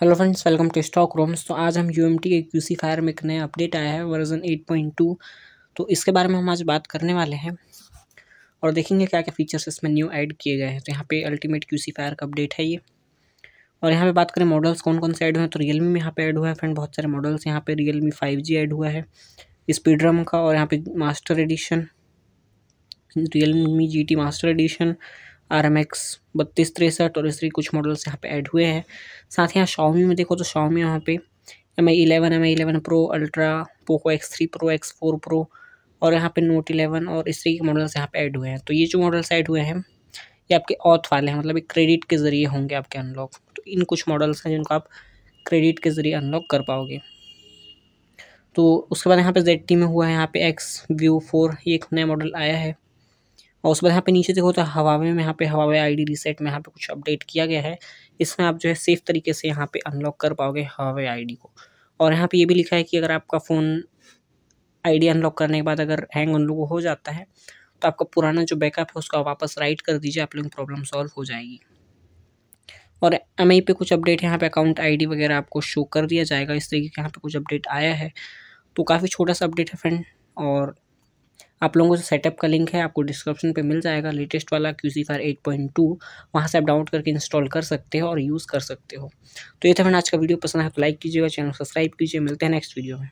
hello friends welcome to stock ROMs तो आज हम यू एम टी के क्यूसी फायर में एक नया अपडेट आया है वर्जन 8.2 तो इसके बारे में हम आज बात करने वाले हैं और देखेंगे क्या क्या फीचर्स इसमें न्यू ऐड किए गए हैं तो यहाँ पे अल्टीमेट सी फायर का अपडेट है ये और यहाँ पे बात करें मॉडल्स कौन कौन से ऐड हुए हैं तो रियल में यहाँ पे ऐड हुआ है फ्रेंड बहुत सारे मॉडल्स यहाँ पे रियल मी फाइव ऐड हुआ है स्पीड रम का और यहाँ पे master edition Realme G master edition R M X बत्तीस तिरसठ और इसके कुछ मॉडल्स यहाँ पे ऐड हुए हैं साथ ही यहाँ शाओमी में देखो तो शाओमी यहाँ पे M I eleven M I eleven pro ultra Poco X three pro X four pro और यहाँ पे नोट इलेवन और इस तरीके के मॉडल्स यहाँ पे ऐड हुए हैं तो ये जो मॉडल्स ऐड हुए हैं ये आपके ऑथ वाले हैं मतलब एक क्रेडिट के ज़रिए होंगे आपके अनलॉक तो इन कुछ मॉडल्स हैं जिनको आप क्रेडिट के ज़रिए अनलॉक कर पाओगे तो उसके बाद यहाँ पे जेड टी में हुआ है यहाँ पे एक्स व्यू फोर ये एक नया मॉडल आया है और उस बाद यहाँ पे नीचे देखो तो हवावे में यहाँ पे हवावे आईडी रीसेट में यहाँ पे कुछ अपडेट किया गया है इसमें आप जो है सेफ तरीके से यहाँ पे अनलॉक कर पाओगे हवावे आईडी को और यहाँ पे ये भी लिखा है कि अगर आपका फ़ोन आईडी अनलॉक करने के बाद अगर हैंग उन लोगों हो जाता है तो आपका पुराना जो बैकअप है उसका वापस राइट कर दीजिए आप लोगों की प्रॉब्लम सॉल्व हो जाएगी और एम पे कुछ अपडेट यहाँ पे अकाउंट आईडी वगैरह आपको शो कर दिया जाएगा इस तरीके का यहाँ पे कुछ अपडेट आया है तो काफ़ी छोटा सा अपडेट है फ्रेंड और आप लोगों से सेटअप का लिंक है आपको डिस्क्रिप्शन पे मिल जाएगा लेटेस्ट वाला Q C fire eight point two वहाँ से आप डाउनलोड करके इंस्टॉल कर सकते हो और यूज़ कर सकते हो तो ये था मैंने आज का वीडियो पसंद है तो लाइक कीजिएगा चैनल सब्सक्राइब कीजिए मिलते हैं नेक्स्ट वीडियो में